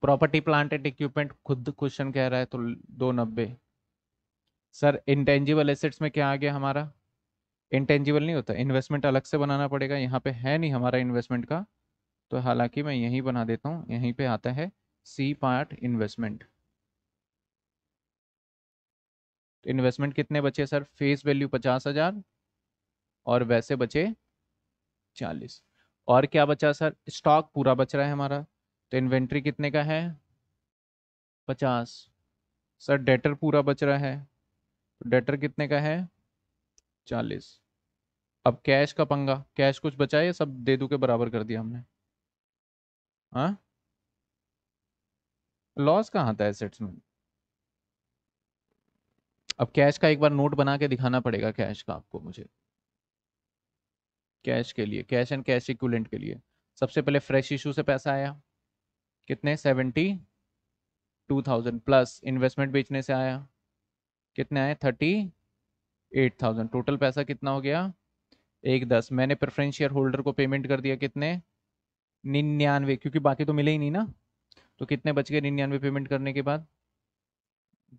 property plant and equipment खुद क्वेश्चन कह रहा है तो दो नब्बे सर इंटेंजिबल एसेट्स में क्या आ गया हमारा इंटेंजिबल नहीं होता इन्वेस्टमेंट अलग से बनाना पड़ेगा यहाँ पे है नहीं हमारा इन्वेस्टमेंट का तो हालांकि मैं यहीं बना देता हूँ यहीं पे आता है सी पार्ट इन्वेस्टमेंट इन्वेस्टमेंट कितने बचे सर फेस वैल्यू पचास हजार और वैसे बचे चालीस और क्या बचा सर स्टॉक पूरा बच रहा है हमारा तो इन्वेंट्री कितने का है पचास सर डेटर पूरा बच रहा है तो डेटर कितने का है चालीस अब कैश का पंगा कैश कुछ बचा है सब दे दू के बराबर कर दिया हमने हाँ लॉस कहाँ था एसेट्स में अब कैश का एक बार नोट बना के दिखाना पड़ेगा कैश का आपको मुझे कैश के लिए कैश एंड कैश इक्विलेंट के लिए सबसे पहले फ्रेश इशू से पैसा आया कितने seventy two thousand plus investment बेचने से आया कितने आए थर्टी एट थाउजेंड टोटल पैसा कितना हो गया एक दस मैंने प्रेफरेंस शेयर होल्डर को पेमेंट कर दिया कितने निन्यानवे क्योंकि बाकी तो मिले ही नहीं ना तो कितने बच गए निन्यानवे पेमेंट करने के बाद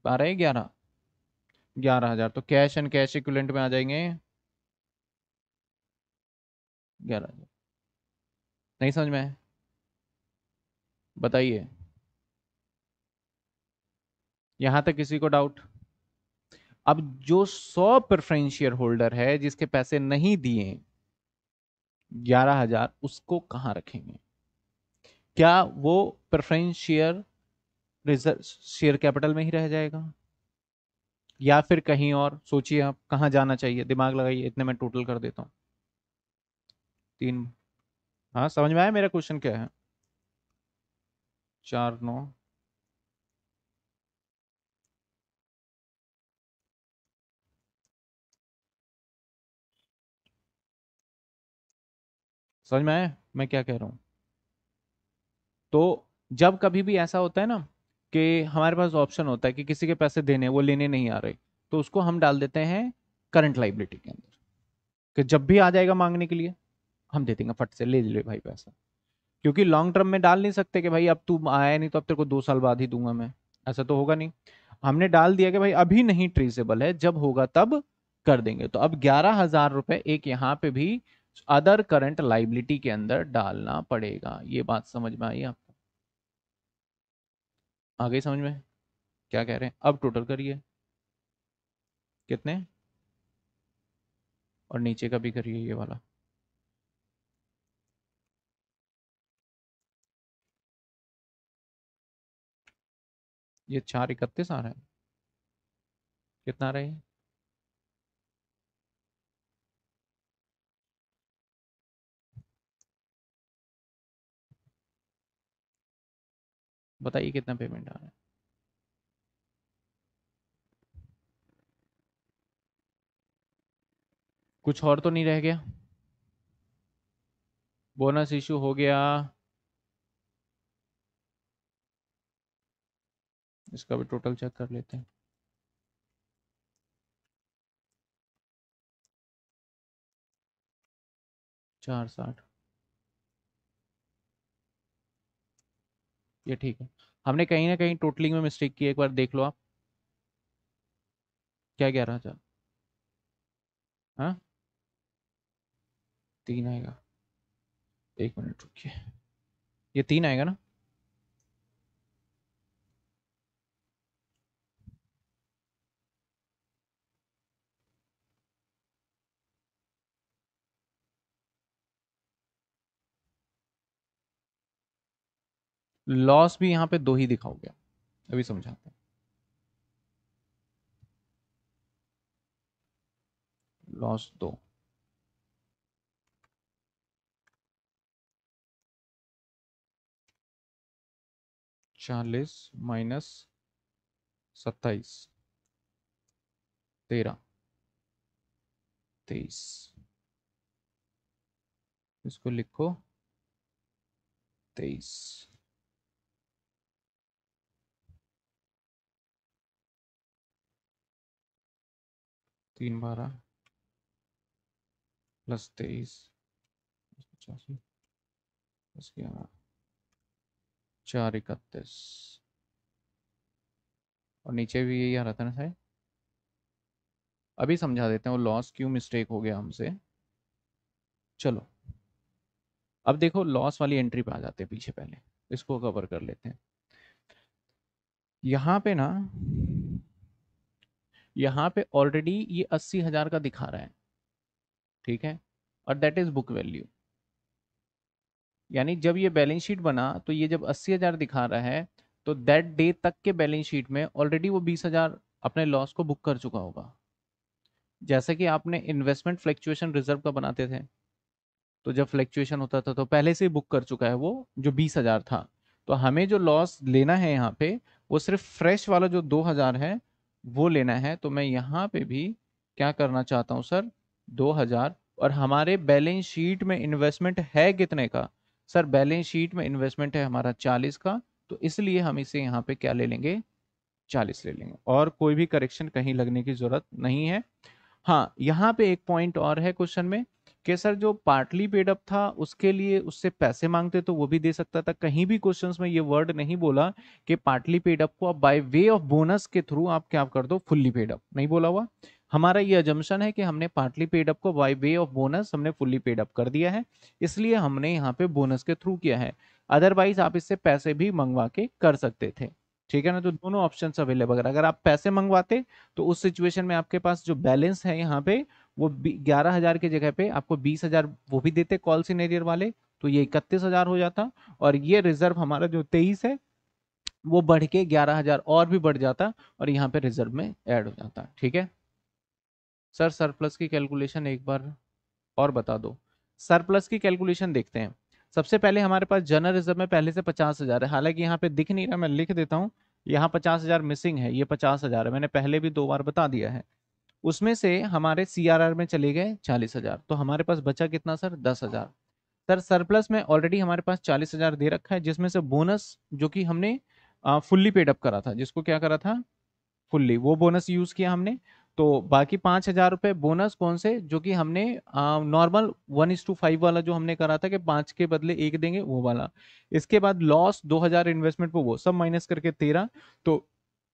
बारह या ग्यारह ग्यारह हजार तो कैश एंड कैश इक्विलेंट में आ जाएंगे ग्यारह हजार नहीं समझ में आया बताइए यहां तक किसी को डाउट अब जो सौ प्रेफरेंस शेयर होल्डर है जिसके पैसे नहीं दिए ग्यारह हजार उसको कहां रखेंगे क्या वो preference share reserve share capital में ही रह जाएगा या फिर कहीं और सोचिए आप कहाँ जाना चाहिए दिमाग लगाइए इतने में टोटल कर देता हूँ तीन हाँ समझ में आया मेरा क्वेश्चन क्या है चार नौ समझ में आया मैं क्या कह रहा हूं तो जब कभी भी ऐसा होता है ना कि हमारे पास ऑप्शन होता है कि किसी के पैसे देने वो लेने नहीं आ रहे तो उसको हम डाल देते हैं करंट लाइबिलिटी के अंदर कि जब भी आ जाएगा मांगने के लिए हम दे देंगे फट से ले ले भाई पैसा क्योंकि लॉन्ग टर्म में डाल नहीं सकते कि भाई अब तू आया नहीं तो अब तेरे को दो साल बाद ही दूंगा मैं ऐसा तो होगा नहीं हमने डाल दिया कि भाई अभी नहीं ट्रेसेबल है जब होगा तब कर देंगे तो अब ग्यारह हजार रुपए एक यहाँ पे भी अदर करंट लाइबिलिटी के अंदर डालना पड़ेगा ये बात समझ में आई आपको आ गई समझ में क्या कह रहे हैं अब टोटल करिए कितने और नीचे का भी करिए ये वाला ये चार इकतीस आ रहा है कितना आ रहा है बताइए कितना पेमेंट आ रहा है कुछ और तो नहीं रह गया बोनस इशू हो गया इसका भी टोटल चेक कर लेते हैं चार साठ ये ठीक है हमने कहीं ना कहीं टोटलिंग में मिस्टेक की एक बार देख लो आप क्या कह रहा था हाँ तीन आएगा एक मिनट रुकिए ये तीन आएगा ना लॉस भी यहां पे दो ही दिखाओगे अभी समझाते हैं लॉस दो चालीस माइनस सत्ताईस तेरह तेईस इसको लिखो तेईस तीन बारह प्लस तेईस पचासी प्लस ग्यारह चार इकतीस और नीचे भी यही आ रहा था ना सर अभी समझा देते हैं वो लॉस क्यों मिस्टेक हो गया हमसे चलो अब देखो लॉस वाली एंट्री पे आ जाते हैं पीछे पहले इसको कवर कर लेते हैं यहाँ पे ना यहाँ पे ऑलरेडी ये अस्सी हजार का दिखा रहा है ठीक है और दैट इज बुक वैल्यू यानी जब ये बैलेंस शीट बना तो ये जब अस्सी हजार दिखा रहा है तो दैट डे तक के बैलेंस शीट में ऑलरेडी वो बीस हजार अपने लॉस को बुक कर चुका होगा जैसे कि आपने इन्वेस्टमेंट फ्लैक्चुएशन रिजर्व का बनाते थे तो जब फ्लैक्चुएशन होता था तो पहले से ही बुक कर चुका है वो जो बीस हजार था तो हमें जो लॉस लेना है यहाँ पे वो सिर्फ फ्रेश वाला जो दो हजार है वो लेना है तो मैं यहाँ पे भी क्या करना चाहता हूँ सर 2000 और हमारे बैलेंस शीट में इन्वेस्टमेंट है कितने का सर बैलेंस शीट में इन्वेस्टमेंट है हमारा 40 का तो इसलिए हम इसे यहाँ पे क्या ले लेंगे 40 ले लेंगे और कोई भी करेक्शन कहीं लगने की ज़रूरत नहीं है हाँ, यहाँ पे एक पॉइंट और है क्वेश्चन में कि सर जो पार्टली पेड अप था उसके लिए उससे पैसे मांगते तो वो भी दे सकता था कहीं भी क्वेश्चंस में ये वर्ड नहीं बोला कि पार्टली पेड अप को आप बाय वे ऑफ बोनस के थ्रू आप क्या कर दो फुल्ली पेड अप नहीं बोला हुआ हमारा ये अजम्पन है कि हमने पार्टली पेड अप को बाय वे ऑफ बोनस हमने फुल्ली पेड अप कर दिया है इसलिए हमने यहाँ पे बोनस के थ्रू किया है अदरवाइज आप इससे पैसे भी मंगवा के कर सकते थे ठीक है ना तो दोनों ऑप्शन अवेलेबल अगर, अगर आप पैसे मंगवाते तो उस सिचुएशन में आपके पास जो बैलेंस है यहाँ पे वो ग्यारह हजार की जगह पे आपको बीस हजार वो भी देते कॉल सीनेरियर वाले तो ये इकतीस हजार हो जाता और ये रिजर्व हमारा जो तेईस है वो बढ़ के ग्यारह हजार और भी बढ़ जाता और यहाँ पे रिजर्व में ऐड हो जाता ठीक है सर सरप्लस की कैलकुलेशन एक बार और बता दो सरप्लस की कैलकुलेशन देखते हैं सबसे पहले हमारे पास जनरल रिजर्व में पहले से पचास हजार है हालांकि यहाँ पे दिख नहीं रहा मैं लिख देता हूँ यहाँ पचास हजार मिसिंग है ये पचास हजार है मैंने पहले भी दो बार बता दिया है उसमें से हमारे सी में चले गए चालीस हजार तो हमारे पास बचा कितना सर दस हजार सर सरप्लस में ऑलरेडी हमारे पास चालीस हजार दे रखा है जिसमें से बोनस जो कि हमने फुल्ली पेडअप करा था जिसको क्या करा था फुल्ली वो बोनस यूज किया हमने तो बाकी पांच हजार रुपए बोनस कौन से जो कि हमने normal one is to five वाला जो हमने करा था कि पांच के बदले एक देंगे वो वाला इसके बाद लॉस दो हजार इन्वेस्टमेंट पर वो सब माइनस करके तेरह तो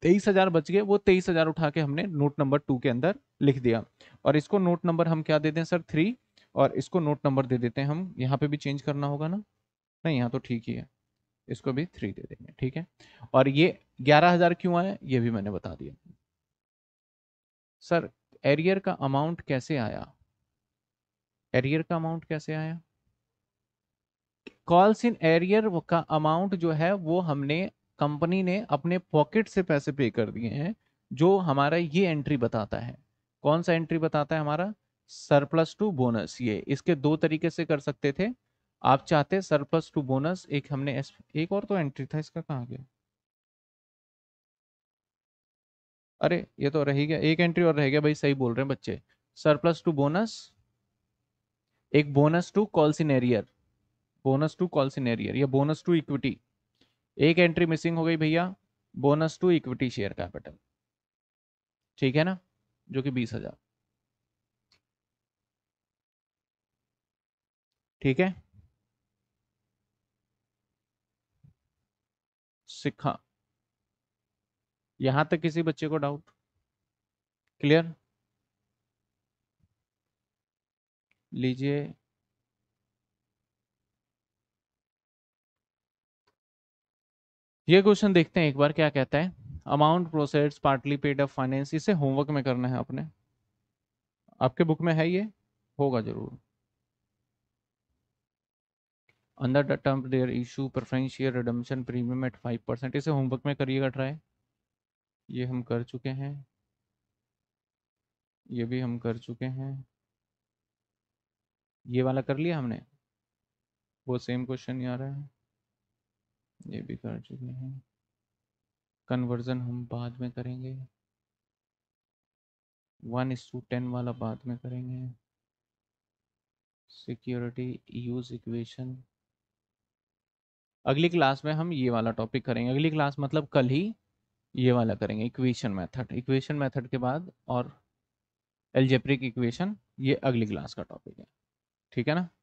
तेईस हजार बच गए वो तेईस हजार उठा के हमने नोट नंबर टू के अंदर लिख दिया और इसको नोट नंबर हम क्या देते हैं सर थ्री और इसको नोट नंबर दे देते हैं हम यहाँ पे भी चेंज करना होगा ना नहीं यहाँ तो ठीक ही है इसको भी थ्री दे देंगे ठीक है और ये ग्यारह हजार क्यों आए ये भी मैंने बता दिया सर एरियर का अमाउंट कैसे आया एरियर का अमाउंट कैसे आया कॉल्स इन एरियर का अमाउंट जो है वो हमने कंपनी ने अपने पॉकेट से पैसे पे कर दिए हैं जो हमारा ये एंट्री बताता है कौन सा एंट्री बताता है हमारा सरप्लस टू बोनस ये इसके दो तरीके से कर सकते थे आप चाहते सरप्लस टू बोनस एक हमने एक और तो एंट्री था इसका कहाँ गया अरे ये तो रह गया एक एंट्री और रह गया भाई सही बोल रहे हैं बच्चे सरप्लस टू बोनस एक bonus to call in arrear bonus to call in arrear या बोनस टू इक्विटी एक एंट्री मिसिंग हो गई भैया bonus to equity share capital ठीक है ना जो कि बीस हजार ठीक है सिखा यहां तक किसी बच्चे को डाउट क्लियर लीजिए ये क्वेश्चन देखते हैं एक बार क्या कहता है amount process partly paid of finance इसे होमवर्क में करना है आपने आपके बुक में है ये होगा जरूर अंदर the term their issue preferential redemption premium at five percent इसे होमवर्क में करिएगा ट्राई ये हम कर चुके हैं ये भी हम कर चुके हैं ये वाला कर लिया हमने वो सेम क्वेश्चन ही आ रहा है ये भी कर चुके हैं कन्वर्जन हम बाद में करेंगे वन इस टू टेन वाला बाद में करेंगे सिक्योरिटी यूज इक्वेशन अगली क्लास में हम ये वाला टॉपिक करेंगे अगली क्लास मतलब कल ही ये वाला करेंगे इक्वेशन मेथड इक्वेशन मेथड के बाद और एल्जेप्रिक इक्वेशन ये अगली क्लास का टॉपिक है ठीक है ना